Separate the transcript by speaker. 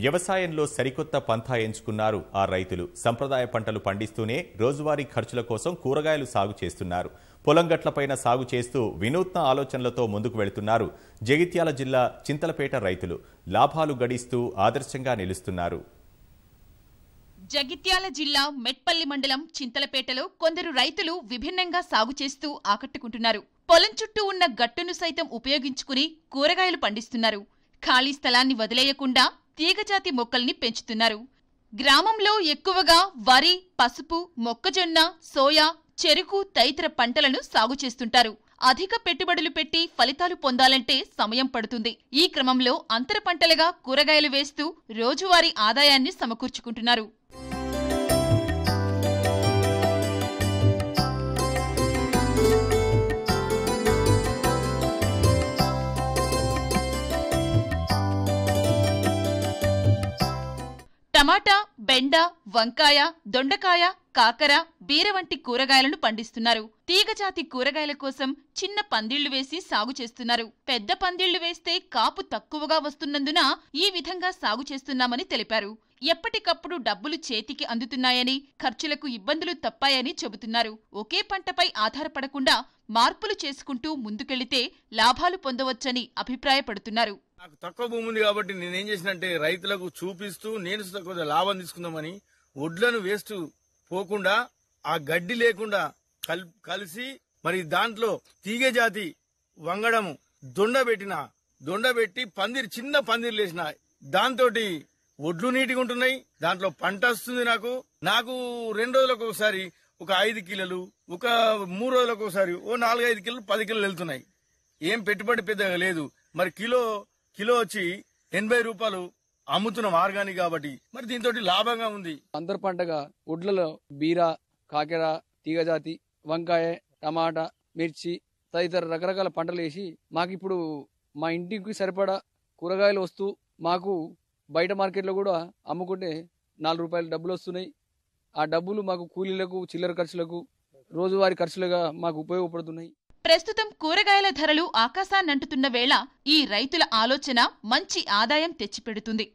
Speaker 1: వ్యవసాయంలో సరికొత్త పంథా ఎంచుకున్నారు ఆ రైతులు సంప్రదాయ పంటలు పండిస్తూనే రోజువారీ ఖర్చుల కోసం కూరగాయలు సాగు చేస్తున్నారు పొలం గట్లపైన సాగు చేస్తూ వినూత్న ఆలోచనలతో ముందుకు వెళుతున్నారు జగిత్యాల జిల్లా చింతలపేట రైతులు లాభాలు గడిస్తూ ఆదర్శంగా నిలుస్తున్నారు
Speaker 2: జగిత్యాల జిల్లా మెట్పల్లి మండలం చింతలపేటలో కొందరు రైతులు విభిన్నంగా సాగు చేస్తూ ఆకట్టుకుంటున్నారు పొలం చుట్టూ ఉన్న గట్టును సైతం ఉపయోగించుకుని కూరగాయలు పండిస్తున్నారు ఖాళీ స్థలాన్ని వదిలేయకుండా తీగజాతి మొక్కల్ని పెంచుతున్నారు గ్రామంలో ఎక్కువగా వరి పసుపు మొక్కజొన్న సోయా చెరుకు తదితర పంటలను సాగు చేస్తుంటారు అధిక పెట్టుబడులు పెట్టి ఫలితాలు పొందాలంటే సమయం పడుతుంది ఈ క్రమంలో అంతర పంటలుగా కూరగాయలు వేస్తూ రోజువారీ ఆదాయాన్ని సమకూర్చుకుంటున్నారు టమాటా బెండ వంకాయ దొండకాయ కాకర బీర వంటి కూరగాయలను పండిస్తున్నారు తీగజాతి కూరగాయల కోసం చిన్న పందిళ్లు వేసి సాగు చేస్తున్నారు పెద్ద పందిళ్లు వేస్తే కాపు తక్కువగా వస్తున్నందున ఈ విధంగా సాగు చేస్తున్నామని తెలిపారు ఎప్పటికప్పుడు డబ్బులు చేతికి అందుతున్నాయని ఖర్చులకు ఇబ్బందులు తప్పాయని చెబుతున్నారు ఒకే పంటపై ఆధారపడకుండా మార్పులు చేసుకుంటూ ముందుకెళితే లాభాలు పొందవచ్చని అభిప్రాయపడుతున్నారు
Speaker 3: నాకు తక్కువ భూమి ఉంది కాబట్టి నేనేం చేసినంటే రైతులకు చూపిస్తూ నేను కొద్దిగా లాభం తీసుకుందామని వడ్లను వేస్ట్ పోకుండా ఆ గడ్డి లేకుండా కలిసి మరి దాంట్లో తీగ జాతి వంగడము దొండ పెట్టిన దొండ పెట్టి పందిరి చిన్న పందిరి లేచిన దాంతో ఒడ్లు నీటిగా ఉంటున్నాయి దాంట్లో పంట వస్తుంది నాకు నాకు రెండు రోజులకు ఒకసారి ఒక ఐదు కిలోలు ఒక మూడు రోజులకు ఒకసారి ఓ నాలుగు ఐదు కిలోలు పది కిలోలు వెళ్తున్నాయి ఏం పెట్టుబడి పెద్దగా లేదు మరి కిలో కిలో వచ్చి ఎనభై రూపాయలు అమ్ముతున్న మార్గాన్ని కాబట్టి మరి దీంతో లాభంగా ఉంది అందరి పంటగా వడ్లలో
Speaker 4: బీరా కాకర తీగజాతి వంకాయ టమాటా మిర్చి తదితర రకరకాల పంటలు వేసి మాకు ఇప్పుడు మా ఇంటికి సరిపడా కూరగాయలు వస్తూ మాకు బయట మార్కెట్లో కూడా అమ్ముకుంటే నాలుగు రూపాయలు డబ్బులు వస్తున్నాయి ఆ డబ్బులు మాకు కూలీలకు చిల్లర ఖర్చులకు రోజువారీ ఖర్చులుగా మాకు ఉపయోగపడుతున్నాయి
Speaker 2: ప్రస్తుతం కూరగాయల ధరలు ఆకాశాన్నంటుతున్న వేళ ఈ రైతుల ఆలోచన మంచి ఆదాయం తెచ్చిపెడుతుంది